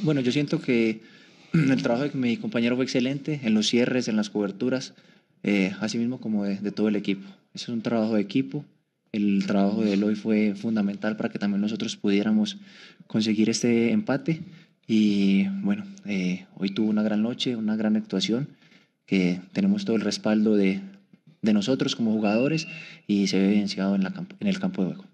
Bueno, yo siento que el trabajo de mi compañero fue excelente en los cierres, en las coberturas, eh, así mismo como de, todo el equipo. Eso es un trabajo de equipo. El trabajo de él hoy fue fundamental para que también nosotros pudiéramos conseguir este empate. Y bueno, eh, hoy tuvo una gran noche, una gran actuación, que tenemos todo el respaldo de, nosotros como jugadores y se ve evidenciado en, la, en el campo de juego.